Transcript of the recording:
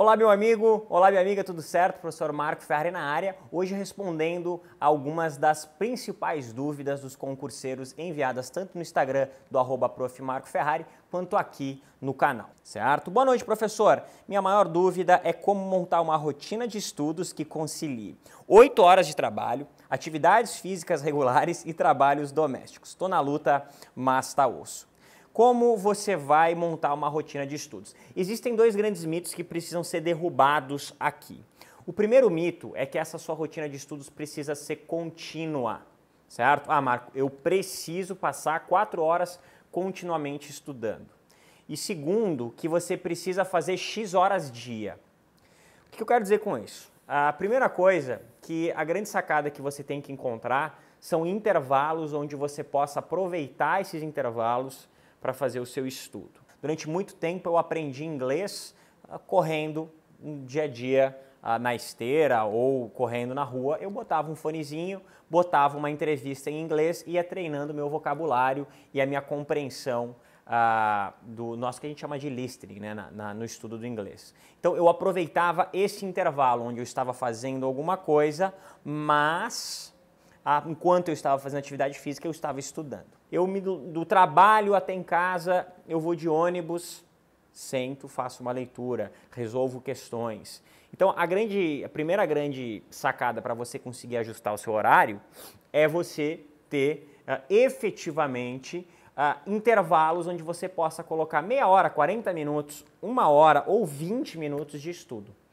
Olá, meu amigo, olá, minha amiga, tudo certo? Professor Marco Ferrari na área, hoje respondendo algumas das principais dúvidas dos concurseiros enviadas tanto no Instagram do arroba Ferrari, quanto aqui no canal, certo? Boa noite, professor! Minha maior dúvida é como montar uma rotina de estudos que concilie 8 horas de trabalho, atividades físicas regulares e trabalhos domésticos. Estou na luta, mas tá osso como você vai montar uma rotina de estudos. Existem dois grandes mitos que precisam ser derrubados aqui. O primeiro mito é que essa sua rotina de estudos precisa ser contínua, certo? Ah, Marco, eu preciso passar quatro horas continuamente estudando. E segundo, que você precisa fazer X horas dia. O que eu quero dizer com isso? A primeira coisa que a grande sacada que você tem que encontrar são intervalos onde você possa aproveitar esses intervalos para fazer o seu estudo. Durante muito tempo eu aprendi inglês ah, correndo dia a dia ah, na esteira ou correndo na rua, eu botava um fonezinho, botava uma entrevista em inglês e ia treinando meu vocabulário e a minha compreensão ah, do nosso que a gente chama de listening, né, na, na, no estudo do inglês. Então eu aproveitava esse intervalo onde eu estava fazendo alguma coisa, mas ah, enquanto eu estava fazendo atividade física, eu estava estudando. Eu me, do trabalho até em casa, eu vou de ônibus, sento, faço uma leitura, resolvo questões. Então, a grande, a primeira grande sacada para você conseguir ajustar o seu horário é você ter uh, efetivamente uh, intervalos onde você possa colocar meia hora, 40 minutos, uma hora ou 20 minutos de estudo.